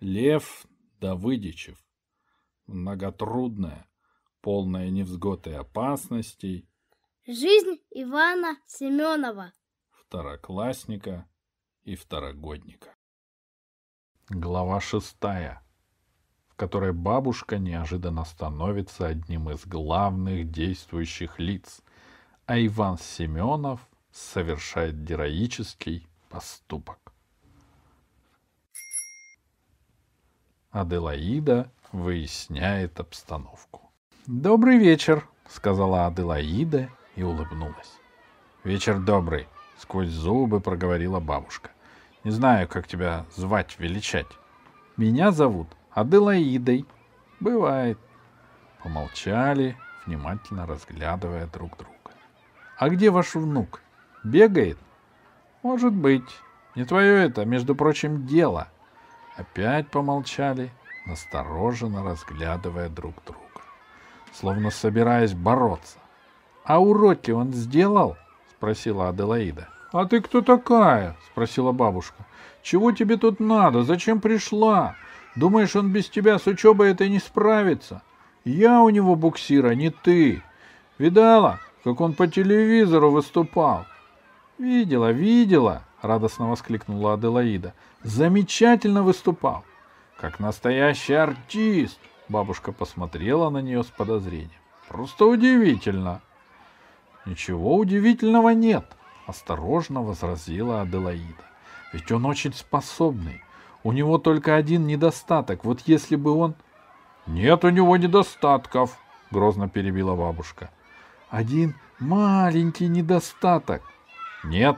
Лев Давыдичев. Многотрудная, полная невзгод и опасностей. Жизнь Ивана Семенова. Второклассника и второгодника. Глава шестая, в которой бабушка неожиданно становится одним из главных действующих лиц, а Иван Семенов совершает героический поступок. Аделаида выясняет обстановку. «Добрый вечер», — сказала Аделаида и улыбнулась. «Вечер добрый», — сквозь зубы проговорила бабушка. «Не знаю, как тебя звать, величать». «Меня зовут Аделаидой». «Бывает». Помолчали, внимательно разглядывая друг друга. «А где ваш внук? Бегает?» «Может быть. Не твое это, между прочим, дело», опять помолчали, настороженно разглядывая друг друга, словно собираясь бороться. «А уроки он сделал?» — спросила Аделаида. «А ты кто такая?» — спросила бабушка. «Чего тебе тут надо? Зачем пришла? Думаешь, он без тебя с учебой это не справится? Я у него буксира, не ты. Видала, как он по телевизору выступал?» «Видела, видела», — радостно воскликнула Аделаида. «Замечательно выступал!» «Как настоящий артист!» — бабушка посмотрела на нее с подозрением. «Просто удивительно!» «Ничего удивительного нет!» — осторожно возразила Аделаида. «Ведь он очень способный. У него только один недостаток. Вот если бы он...» «Нет у него недостатков!» — грозно перебила бабушка. «Один маленький недостаток!» «Нет!»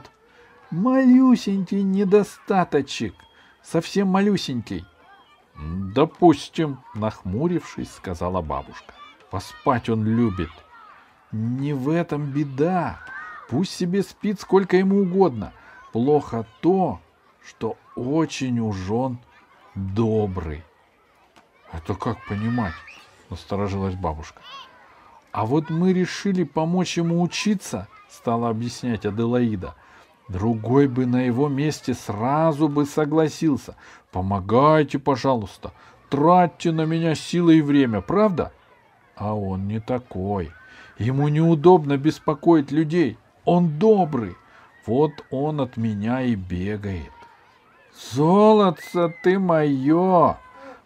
Малюсенький недостаточек, совсем малюсенький. Допустим, нахмурившись, сказала бабушка. Поспать он любит. Не в этом беда. Пусть себе спит сколько ему угодно. Плохо то, что очень уж он добрый. Это как понимать? Насторожилась бабушка. А вот мы решили помочь ему учиться, стала объяснять Аделаида. — Другой бы на его месте сразу бы согласился. Помогайте, пожалуйста, тратьте на меня силы и время, правда? А он не такой. Ему неудобно беспокоить людей. Он добрый. Вот он от меня и бегает. «Золотце ты мое!»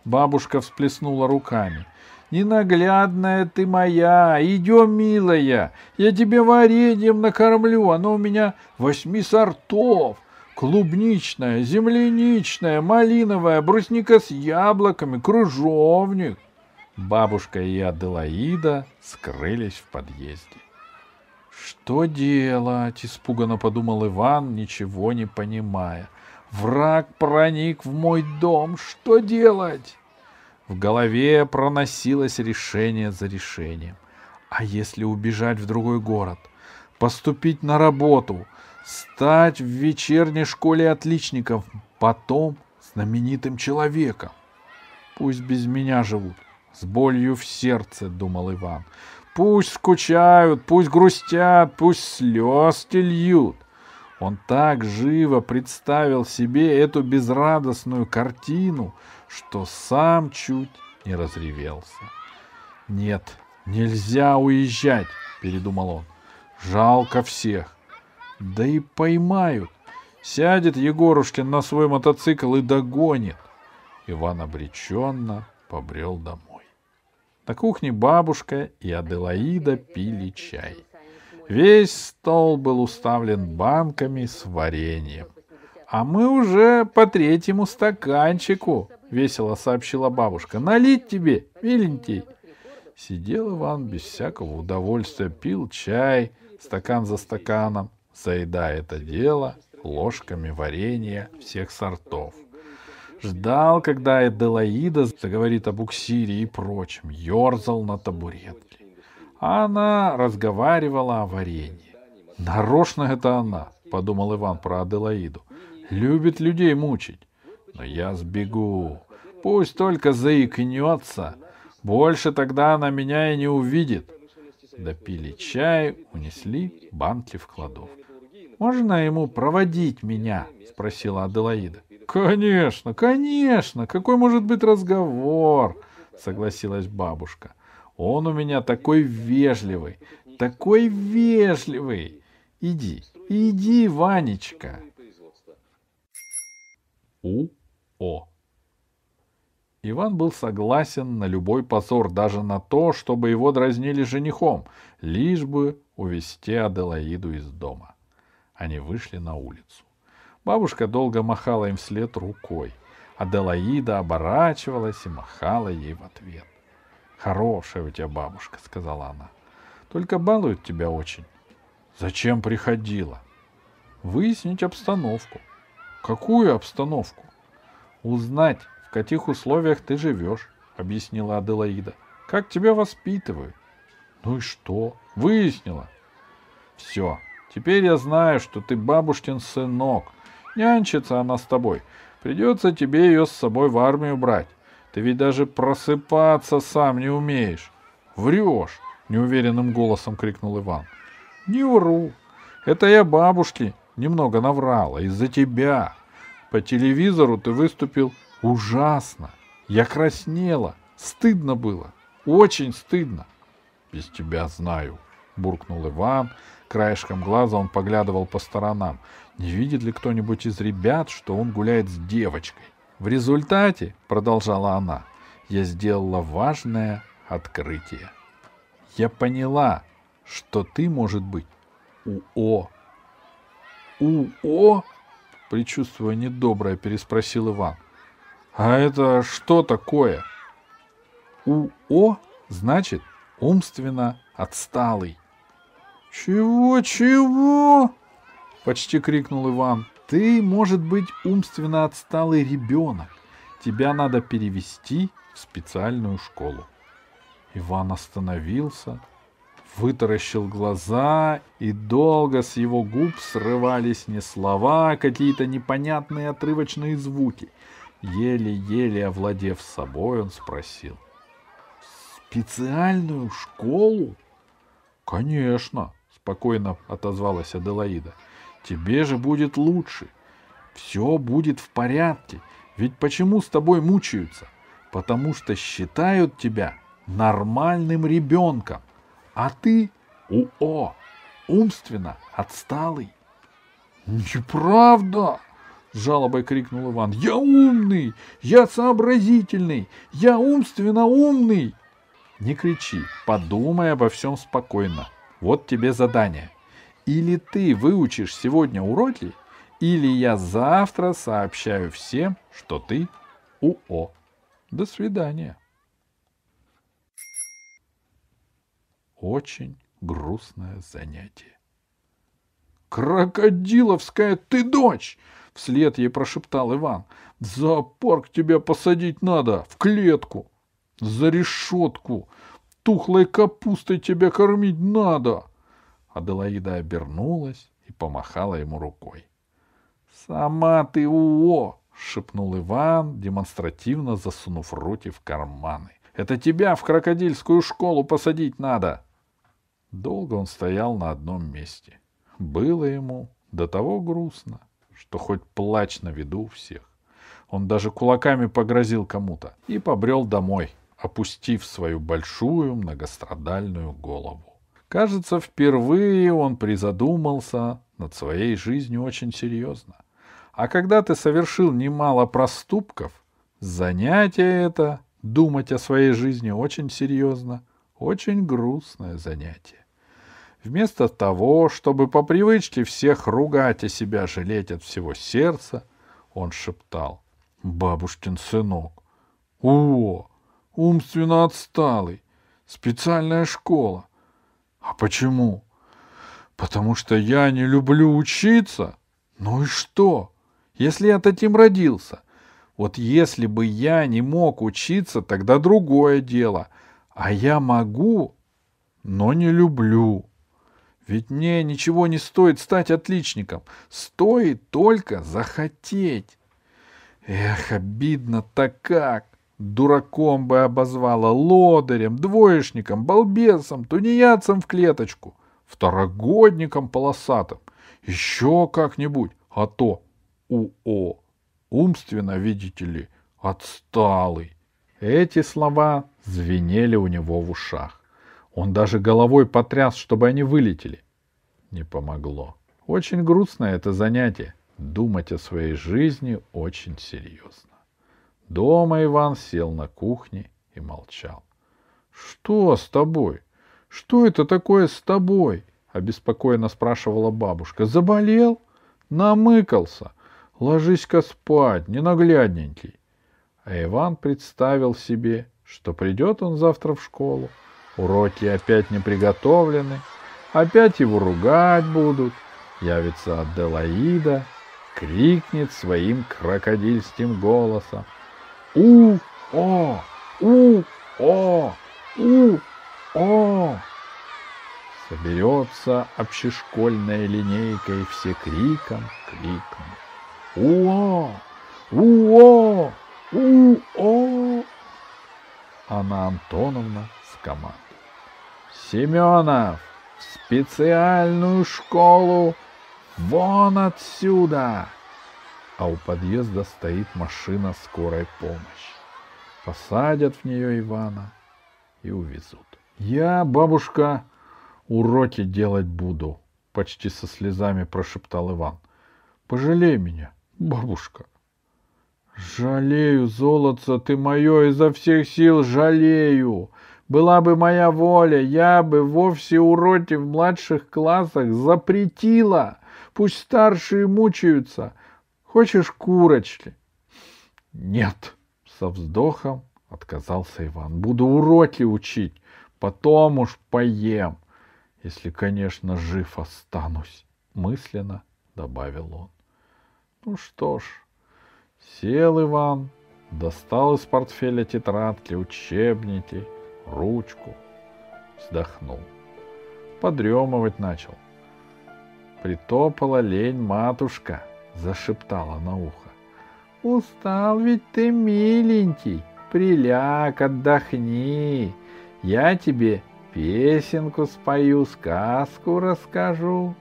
Бабушка всплеснула руками ненаглядная ты моя, идем, милая, я тебе вареньем накормлю, оно у меня восьми сортов, клубничная, земляничная, малиновая, брусника с яблоками, кружовник. Бабушка и Аделаида скрылись в подъезде. «Что делать?» — испуганно подумал Иван, ничего не понимая. «Враг проник в мой дом. Что делать?» В голове проносилось решение за решением. А если убежать в другой город? Поступить на работу? Стать в вечерней школе отличников? Потом знаменитым человеком? Пусть без меня живут. С болью в сердце, думал Иван. Пусть скучают, пусть грустят, пусть слез льют. Он так живо представил себе эту безрадостную картину, что сам чуть не разревелся. «Нет, нельзя уезжать!» — передумал он. «Жалко всех!» «Да и поймают! Сядет Егорушкин на свой мотоцикл и догонит!» Иван обреченно побрел домой. На кухне бабушка и Аделаида пили чай. Весь стол был уставлен банками с вареньем. «А мы уже по третьему стаканчику», — весело сообщила бабушка. «Налить тебе, миленький». Сидел Иван без всякого удовольствия, пил чай, стакан за стаканом, заедая это дело ложками варенья всех сортов. Ждал, когда Эделаида заговорит об уксире и прочем, ерзал на табуретке. Она разговаривала о варенье. «Нарочно это она», — подумал Иван про Аделаиду. «Любит людей мучить. Но я сбегу. Пусть только заикнется. Больше тогда она меня и не увидит». Допили чай, унесли банки в кладов. «Можно ему проводить меня?» — спросила Аделаида. «Конечно, конечно! Какой может быть разговор?» — согласилась бабушка. — он у меня такой вежливый, такой вежливый. Иди, иди, Ванечка. У. О. Иван был согласен на любой позор, даже на то, чтобы его дразнили женихом, лишь бы увести Аделаиду из дома. Они вышли на улицу. Бабушка долго махала им вслед рукой. Аделаида оборачивалась и махала ей в ответ. Хорошая у тебя бабушка, сказала она. Только балует тебя очень. Зачем приходила? Выяснить обстановку. Какую обстановку? Узнать, в каких условиях ты живешь, объяснила Аделаида. Как тебя воспитывают. Ну и что? Выяснила. Все. Теперь я знаю, что ты бабушкин сынок. Нянчится она с тобой. Придется тебе ее с собой в армию брать. Ты ведь даже просыпаться сам не умеешь. Врешь, неуверенным голосом крикнул Иван. Не вру. Это я бабушке немного наврала из-за тебя. По телевизору ты выступил ужасно. Я краснела. Стыдно было. Очень стыдно. Без тебя знаю, буркнул Иван. Краешком глаза он поглядывал по сторонам. Не видит ли кто-нибудь из ребят, что он гуляет с девочкой? В результате, продолжала она, я сделала важное открытие. Я поняла, что ты, может быть, УО. УО? Причувствуя недоброе, переспросил Иван. А это что такое? УО значит умственно отсталый. Чего, чего? Почти крикнул Иван. Ты, может быть, умственно отсталый ребенок. Тебя надо перевести в специальную школу. Иван остановился, вытаращил глаза, и долго с его губ срывались не слова, а какие-то непонятные отрывочные звуки. Еле-еле овладев собой, он спросил. «Специальную школу?» «Конечно», — спокойно отозвалась Аделаида. — Тебе же будет лучше. Все будет в порядке. Ведь почему с тобой мучаются? Потому что считают тебя нормальным ребенком, а ты УО, умственно отсталый. Неправда! — жалобой крикнул Иван. «Я умный! Я сообразительный! Я умственно умный!» «Не кричи, подумай обо всем спокойно. Вот тебе задание. Или ты выучишь сегодня уроки, или я завтра сообщаю всем, что ты УО. До свидания. Очень грустное занятие. «Крокодиловская ты дочь!» — вслед ей прошептал Иван. «В зоопарк тебя посадить надо, в клетку, за решетку. Тухлой капустой тебя кормить надо!» Аделаида обернулась и помахала ему рукой. «Сама ты уо!» — шепнул Иван, демонстративно засунув руки в карманы. «Это тебя в крокодильскую школу посадить надо!» Долго он стоял на одном месте. Было ему до того грустно, что хоть плач на виду у всех. Он даже кулаками погрозил кому-то и побрел домой, опустив свою большую многострадальную голову. Кажется, впервые он призадумался над своей жизнью очень серьезно. А когда ты совершил немало проступков, занятие это — думать о своей жизни очень серьезно, очень грустное занятие. Вместо того, чтобы по привычке всех ругать и себя жалеть от всего сердца, он шептал «Бабушкин сынок! О, умственно отсталый! Специальная школа! А почему? Потому что я не люблю учиться. Ну и что? Если я таким родился. Вот если бы я не мог учиться, тогда другое дело. А я могу, но не люблю. Ведь мне ничего не стоит стать отличником. Стоит только захотеть. Эх, обидно-то как. Дураком бы обозвала, лодырем, двоечником, балбесом, тунеядцем в клеточку, второгодником полосатым, еще как-нибудь, а то УО, умственно, видите ли, отсталый. Эти слова звенели у него в ушах. Он даже головой потряс, чтобы они вылетели. Не помогло. Очень грустное это занятие. Думать о своей жизни очень серьезно. Дома Иван сел на кухне и молчал. — Что с тобой? Что это такое с тобой? — обеспокоенно спрашивала бабушка. — Заболел? Намыкался? Ложись-ка спать, ненаглядненький. А Иван представил себе, что придет он завтра в школу, уроки опять не приготовлены, опять его ругать будут, явится Аделаида, крикнет своим крокодильским голосом. У, о, а, у, о, а, у, о. А. Соберется общешкольная линейка, и все криком, криком. Уо, уо, уо. Анна Антоновна с командой. Семенов, в специальную школу вон отсюда! а у подъезда стоит машина скорой помощи. Посадят в нее Ивана и увезут. «Я, бабушка, уроки делать буду», — почти со слезами прошептал Иван. «Пожалей меня, бабушка». «Жалею, золотца ты мое, изо всех сил жалею!» Была бы моя воля, я бы вовсе уроки в младших классах запретила. Пусть старшие мучаются, Хочешь курочки? Нет, со вздохом отказался Иван. Буду уроки учить, потом уж поем, если, конечно, жив останусь, мысленно добавил он. Ну что ж, сел Иван, достал из портфеля тетрадки, учебники, ручку, вздохнул. Подремывать начал. Притопала лень матушка — зашептала на ухо. «Устал ведь ты, миленький, приляг, отдохни. Я тебе песенку спою, сказку расскажу».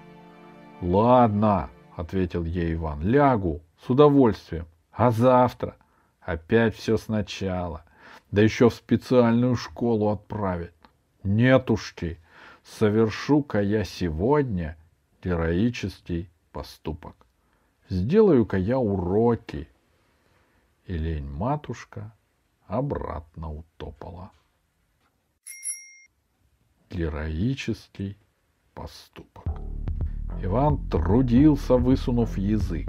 «Ладно», — ответил ей Иван, — «лягу, с удовольствием. А завтра?» Опять все сначала. Да еще в специальную школу отправят. Нет уж ты, совершу-ка я сегодня героический поступок. Сделаю-ка я уроки. И лень матушка обратно утопала. Героический поступок. Иван трудился, высунув язык.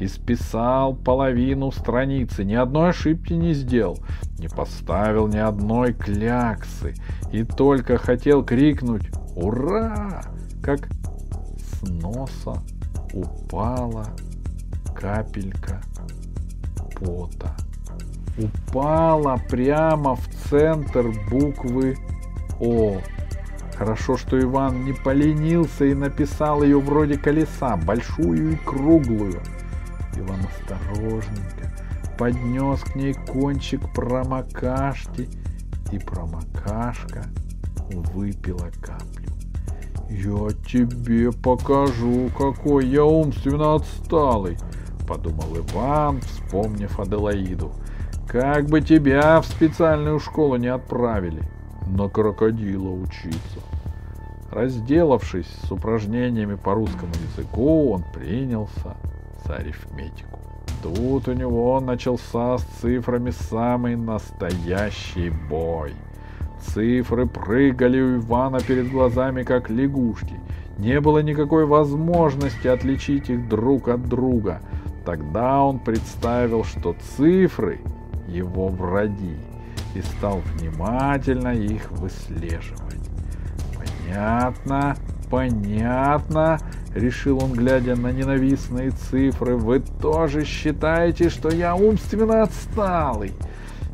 Исписал половину страницы, ни одной ошибки не сделал, не поставил ни одной кляксы. И только хотел крикнуть «Ура!», как с носа упала капелька пота упала прямо в центр буквы О. Хорошо, что Иван не поленился и написал ее вроде колеса, большую и круглую. Иван осторожненько поднес к ней кончик промокашки, и промокашка выпила каплю. «Я тебе покажу, какой я умственно отсталый!» подумал Иван, вспомнив Аделаиду. Как бы тебя в специальную школу не отправили, на крокодила учиться. Разделавшись с упражнениями по русскому языку, он принялся за арифметику. Тут у него начался с цифрами самый настоящий бой. Цифры прыгали у Ивана перед глазами, как лягушки. Не было никакой возможности отличить их друг от друга. Тогда он представил, что цифры его враги, и стал внимательно их выслеживать. Понятно, понятно, решил он, глядя на ненавистные цифры, вы тоже считаете, что я умственно отсталый.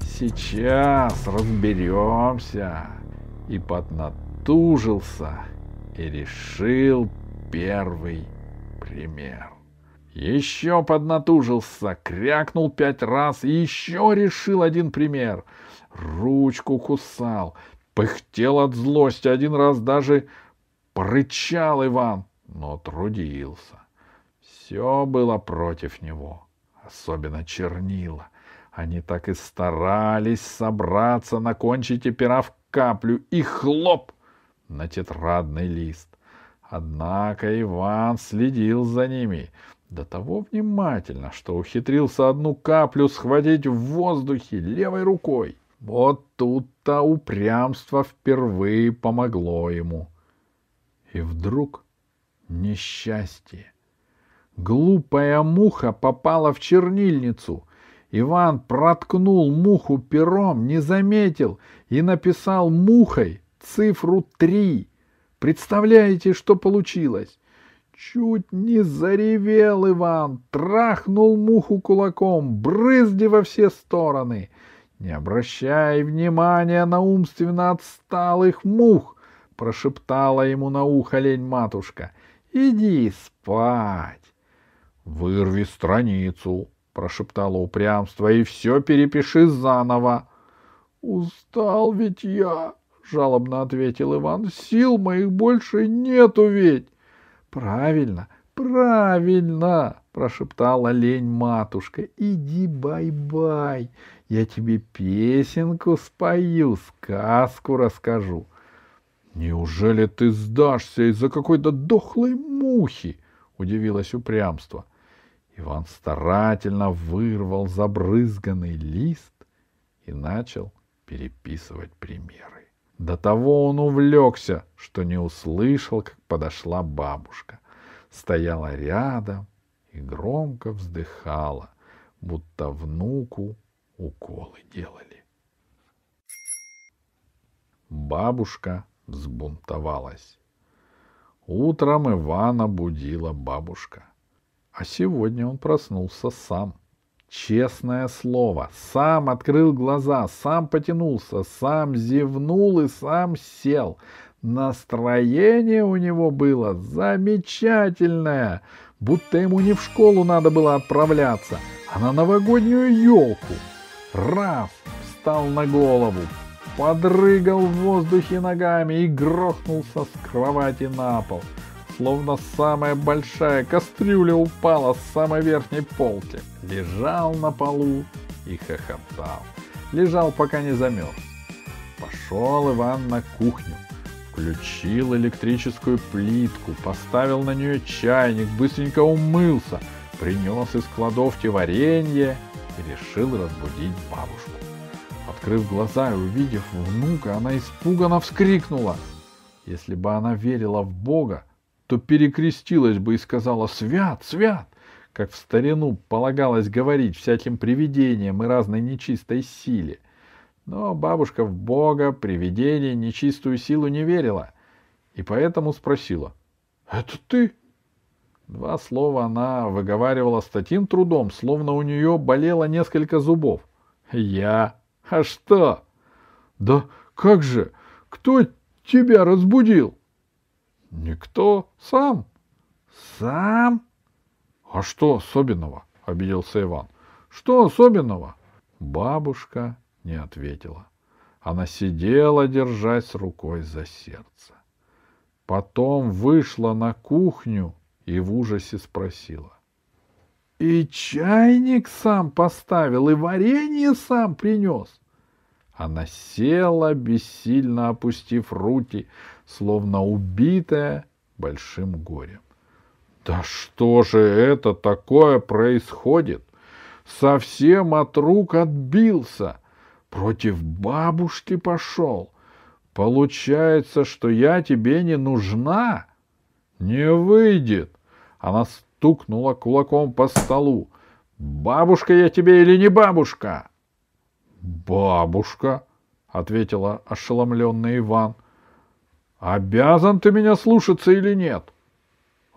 Сейчас разберемся. И поднатужился и решил первый пример. Еще поднатужился, крякнул пять раз и еще решил один пример. Ручку кусал, пыхтел от злости, один раз даже прычал Иван, но трудился. Все было против него, особенно чернила. Они так и старались собраться на кончике пера в каплю и хлоп на тетрадный лист. Однако Иван следил за ними — до того внимательно, что ухитрился одну каплю схватить в воздухе левой рукой. Вот тут-то упрямство впервые помогло ему. И вдруг несчастье. Глупая муха попала в чернильницу. Иван проткнул муху пером, не заметил и написал мухой цифру три. Представляете, что получилось? Чуть не заревел Иван, трахнул муху кулаком, брызги во все стороны. Не обращай внимания на умственно отсталых мух, прошептала ему на ухо лень матушка. Иди спать. Вырви страницу, прошептало упрямство, и все перепиши заново. Устал ведь я, жалобно ответил Иван. Сил моих больше нету ведь. Правильно, правильно, прошептала лень матушка. Иди бай-бай, я тебе песенку спою, сказку расскажу. Неужели ты сдашься из-за какой-то дохлой мухи? Удивилось упрямство. Иван старательно вырвал забрызганный лист и начал переписывать примеры. До того он увлекся, что не услышал, как подошла бабушка. Стояла рядом и громко вздыхала, будто внуку уколы делали. Бабушка взбунтовалась. Утром Ивана будила бабушка. А сегодня он проснулся сам — Честное слово, сам открыл глаза, сам потянулся, сам зевнул и сам сел. Настроение у него было замечательное, будто ему не в школу надо было отправляться, а на новогоднюю елку. Раз, встал на голову, подрыгал в воздухе ногами и грохнулся с кровати на пол — словно самая большая кастрюля упала с самой верхней полки. Лежал на полу и хохотал. Лежал, пока не замерз. Пошел Иван на кухню. Включил электрическую плитку, поставил на нее чайник, быстренько умылся, принес из кладовки варенье и решил разбудить бабушку. Открыв глаза и увидев внука, она испуганно вскрикнула. Если бы она верила в Бога, то перекрестилась бы и сказала «Свят, свят!» как в старину полагалось говорить всяким привидениям и разной нечистой силе. Но бабушка в Бога, привидение, нечистую силу не верила, и поэтому спросила «Это ты?» Два слова она выговаривала с таким трудом, словно у нее болело несколько зубов. «Я? А что?» «Да как же? Кто тебя разбудил?» Никто. Сам. Сам? А что особенного? Обиделся Иван. Что особенного? Бабушка не ответила. Она сидела, держась рукой за сердце. Потом вышла на кухню и в ужасе спросила. — И чайник сам поставил, и варенье сам принес. — она села, бессильно опустив руки, словно убитая большим горем. Да что же это такое происходит? Совсем от рук отбился. Против бабушки пошел. Получается, что я тебе не нужна? Не выйдет. Она стукнула кулаком по столу. Бабушка я тебе или не бабушка? «Бабушка», — ответила ошеломленный Иван, — «обязан ты меня слушаться или нет?»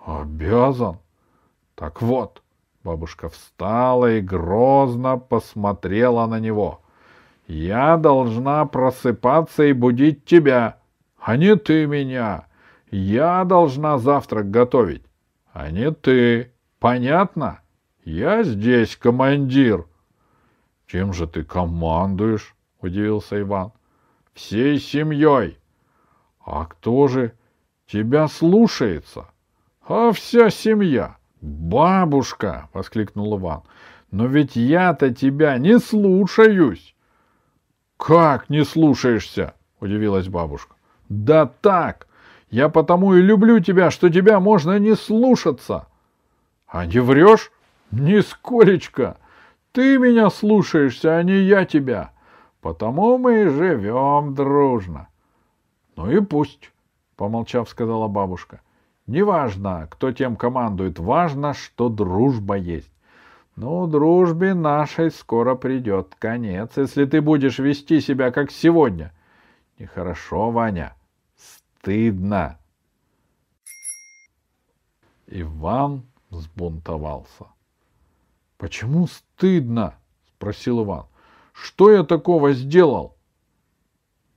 «Обязан». «Так вот», — бабушка встала и грозно посмотрела на него, — «я должна просыпаться и будить тебя, а не ты меня. Я должна завтрак готовить, а не ты. Понятно? Я здесь командир». «Чем же ты командуешь?» — удивился Иван. «Всей семьей!» «А кто же тебя слушается?» «А вся семья!» «Бабушка!» — воскликнул Иван. «Но ведь я-то тебя не слушаюсь!» «Как не слушаешься?» — удивилась бабушка. «Да так! Я потому и люблю тебя, что тебя можно не слушаться!» «А не врешь?» «Нисколечко!» Ты меня слушаешься, а не я тебя. Потому мы и живем дружно. — Ну и пусть, — помолчав, сказала бабушка. — Неважно, кто тем командует, важно, что дружба есть. Ну, дружбе нашей скоро придет конец, если ты будешь вести себя, как сегодня. Нехорошо, Ваня, стыдно. Иван взбунтовался. «Почему стыдно?» — спросил Иван. «Что я такого сделал?»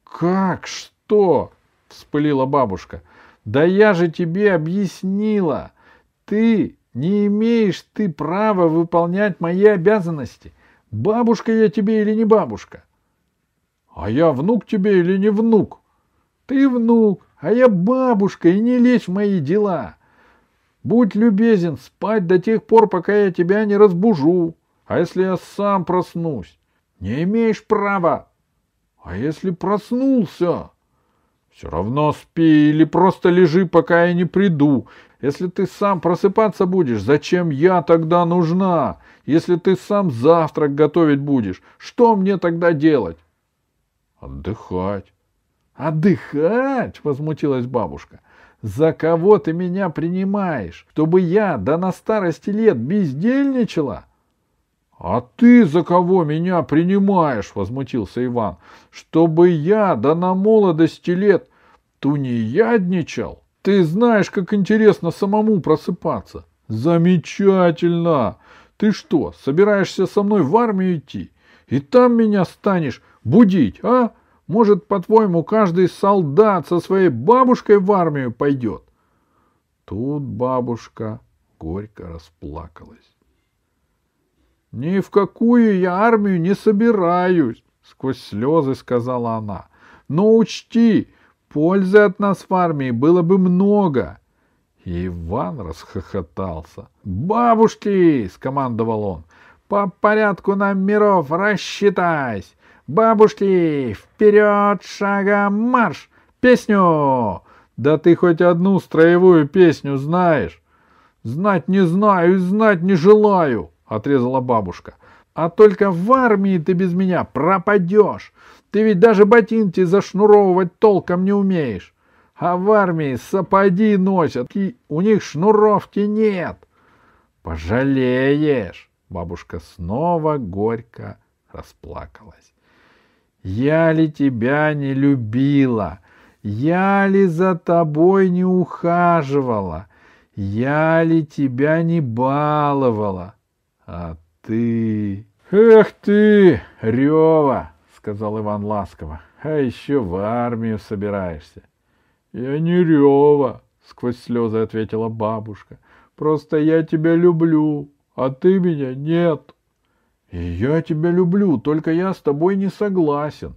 «Как что?» — вспылила бабушка. «Да я же тебе объяснила! Ты не имеешь ты права выполнять мои обязанности. Бабушка я тебе или не бабушка?» «А я внук тебе или не внук?» «Ты внук, а я бабушка, и не лезь в мои дела. Будь любезен спать до тех пор, пока я тебя не разбужу. А если я сам проснусь? Не имеешь права. А если проснулся? Все равно спи или просто лежи, пока я не приду. Если ты сам просыпаться будешь, зачем я тогда нужна? Если ты сам завтрак готовить будешь, что мне тогда делать? Отдыхать. Отдыхать? Возмутилась бабушка. «За кого ты меня принимаешь? Чтобы я да на старости лет бездельничала?» «А ты за кого меня принимаешь?» — возмутился Иван. «Чтобы я да на молодости лет тунеядничал? Ты знаешь, как интересно самому просыпаться!» «Замечательно! Ты что, собираешься со мной в армию идти? И там меня станешь будить, а?» Может, по-твоему, каждый солдат со своей бабушкой в армию пойдет? Тут бабушка горько расплакалась. «Ни в какую я армию не собираюсь», — сквозь слезы сказала она. «Но учти, пользы от нас в армии было бы много». И Иван расхохотался. «Бабушки!» — скомандовал он. «По порядку нам миров рассчитайся! Бабушки, вперед шагом марш! Песню! Да ты хоть одну строевую песню знаешь? Знать не знаю и знать не желаю, отрезала бабушка. А только в армии ты без меня пропадешь. Ты ведь даже ботинки зашнуровывать толком не умеешь. А в армии сапоги носят, и у них шнуровки нет. Пожалеешь. Бабушка снова горько расплакалась. Я ли тебя не любила? Я ли за тобой не ухаживала? Я ли тебя не баловала? А ты... Эх ты, Рева, сказал Иван ласково, а еще в армию собираешься. Я не Рева, сквозь слезы ответила бабушка. Просто я тебя люблю, а ты меня нет я тебя люблю, только я с тобой не согласен.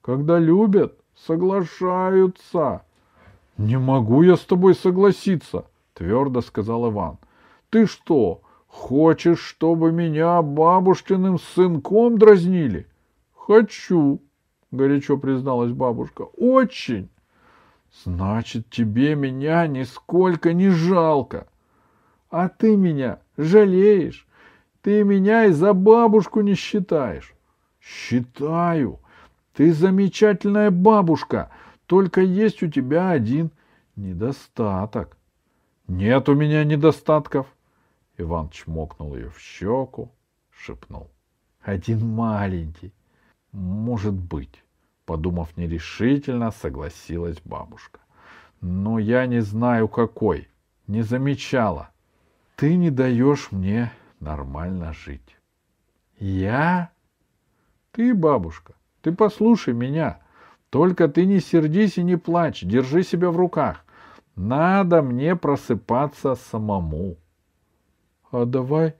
Когда любят, соглашаются. Не могу я с тобой согласиться, твердо сказал Иван. Ты что, хочешь, чтобы меня бабушкиным сынком дразнили? Хочу, горячо призналась бабушка. Очень. Значит, тебе меня нисколько не жалко. А ты меня жалеешь? Ты меня и за бабушку не считаешь. Считаю. Ты замечательная бабушка, только есть у тебя один недостаток. Нет у меня недостатков. Иван чмокнул ее в щеку, шепнул. Один маленький. Может быть, подумав нерешительно, согласилась бабушка. Но я не знаю какой. Не замечала. Ты не даешь мне нормально жить. Я? Ты, бабушка, ты послушай меня. Только ты не сердись и не плачь, держи себя в руках. Надо мне просыпаться самому. А давай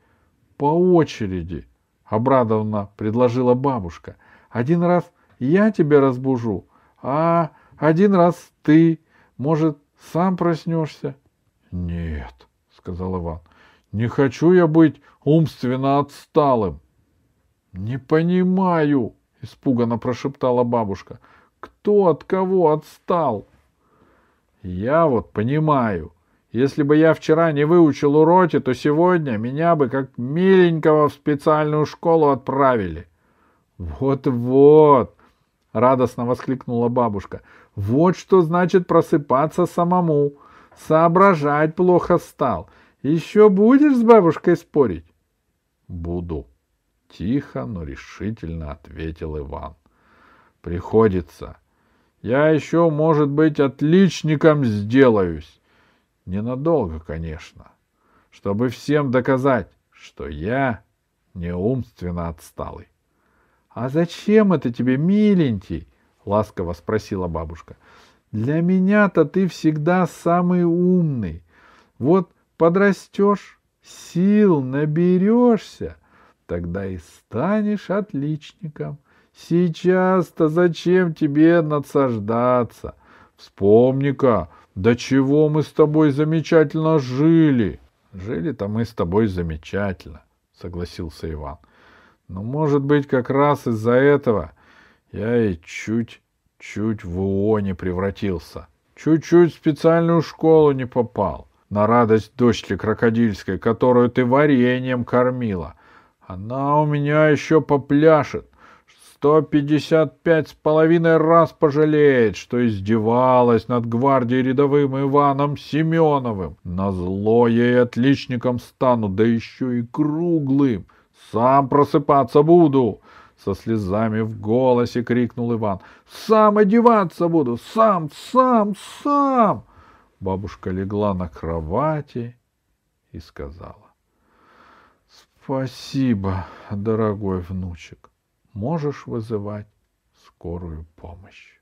по очереди, обрадованно предложила бабушка. Один раз я тебя разбужу, а один раз ты, может, сам проснешься. Нет, сказал Иван, не хочу я быть умственно отсталым. Не понимаю, испуганно прошептала бабушка. Кто от кого отстал? Я вот понимаю. Если бы я вчера не выучил уроки, то сегодня меня бы как миленького в специальную школу отправили. Вот-вот, радостно воскликнула бабушка. Вот что значит просыпаться самому. Соображать плохо стал. — еще будешь с бабушкой спорить? — Буду. Тихо, но решительно ответил Иван. — Приходится. Я еще, может быть, отличником сделаюсь. Ненадолго, конечно. Чтобы всем доказать, что я неумственно отсталый. — А зачем это тебе, миленький? — ласково спросила бабушка. — Для меня-то ты всегда самый умный. Вот подрастешь, сил наберешься, тогда и станешь отличником. Сейчас-то зачем тебе надсаждаться? Вспомни-ка, до чего мы с тобой замечательно жили. Жили-то мы с тобой замечательно, согласился Иван. Но, может быть, как раз из-за этого я и чуть-чуть в ООН не превратился. Чуть-чуть в специальную школу не попал на радость дочке крокодильской, которую ты вареньем кормила. Она у меня еще попляшет, сто пятьдесят пять с половиной раз пожалеет, что издевалась над гвардией рядовым Иваном Семеновым. Назло ей отличником стану, да еще и круглым. Сам просыпаться буду!» Со слезами в голосе крикнул Иван. «Сам одеваться буду! Сам, сам, сам!» Бабушка легла на кровати и сказала. Спасибо, дорогой внучек. Можешь вызывать скорую помощь.